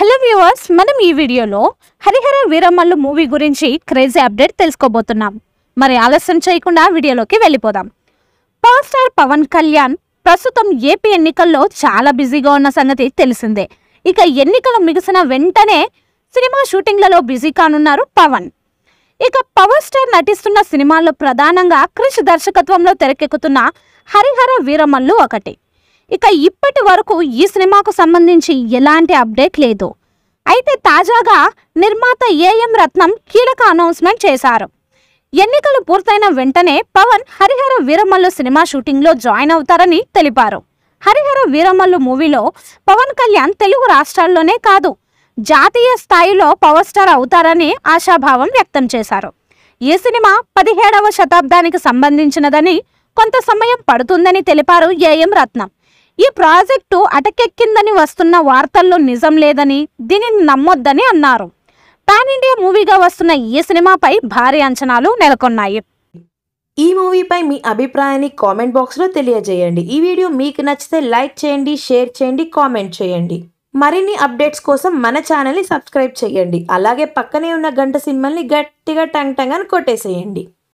hello viewers మనం ఈ వీడియోలో హరిహర వీరమల్లు మూవీ గురించి క్రేజీ అప్డేట్ తెలుసుకోబోతున్నాం మరి ఆలస్యం చేయకుండా వీడియోలోకి వెళ్ళిపోదాం పవర్ స్టార్ పవన్ కళ్యాణ్ ప్రస్తుతం ఏపీ ఎన్నికల్లో చాలా బిజీగా ఉన్న సంగతి తెలిసిందే ఇక ఎన్నికలు మిగిసిన వెంటనే సినిమా షూటింగ్లలో బిజీ కానున్నారు పవన్ ఇక పవర్ స్టార్ నటిస్తున్న సినిమాల్లో ప్రధానంగా క్రిష్ దర్శకత్వంలో తెరకెక్కుతున్న హరిహర వీరమల్లు ఒకటి ఇక ఇప్పటి వరకు ఈ సినిమాకు సంబంధించి ఎలాంటి అప్డేట్ లేదు అయితే తాజాగా నిర్మాత ఏఎం రత్నం కీలక అనౌన్స్మెంట్ చేశారు ఎన్నికలు పూర్తయిన వెంటనే పవన్ హరిహర వీరమల్లు సినిమా షూటింగ్లో జాయిన్ అవుతారని తెలిపారు హరిహర వీరమల్లు మూవీలో పవన్ కళ్యాణ్ తెలుగు రాష్ట్రాల్లోనే కాదు జాతీయ స్థాయిలో పవర్ స్టార్ అవుతారని ఆశాభావం వ్యక్తం చేశారు ఈ సినిమా పదిహేడవ శతాబ్దానికి సంబంధించినదని కొంత సమయం పడుతుందని తెలిపారు ఏఎం రత్నం ఈ ప్రాజెక్టు అటకెక్కిందని వస్తున్న వార్తల్లో నిజం లేదని దీనిని నమ్మొద్దని అన్నారు పాన్ ఇండియా మూవీగా వస్తున్న ఈ సినిమాపై భారీ అంచనాలు నెలకొన్నాయి ఈ మూవీపై మీ అభిప్రాయాన్ని కామెంట్ బాక్స్లో తెలియజేయండి ఈ వీడియో మీకు నచ్చితే లైక్ చేయండి షేర్ చేయండి కామెంట్ చేయండి మరిన్ని అప్డేట్స్ కోసం మన ఛానల్ని సబ్స్క్రైబ్ చేయండి అలాగే పక్కనే ఉన్న గంట సినిమల్ని గట్టిగా టంగ్ టంగ్ అని కొట్టేసేయండి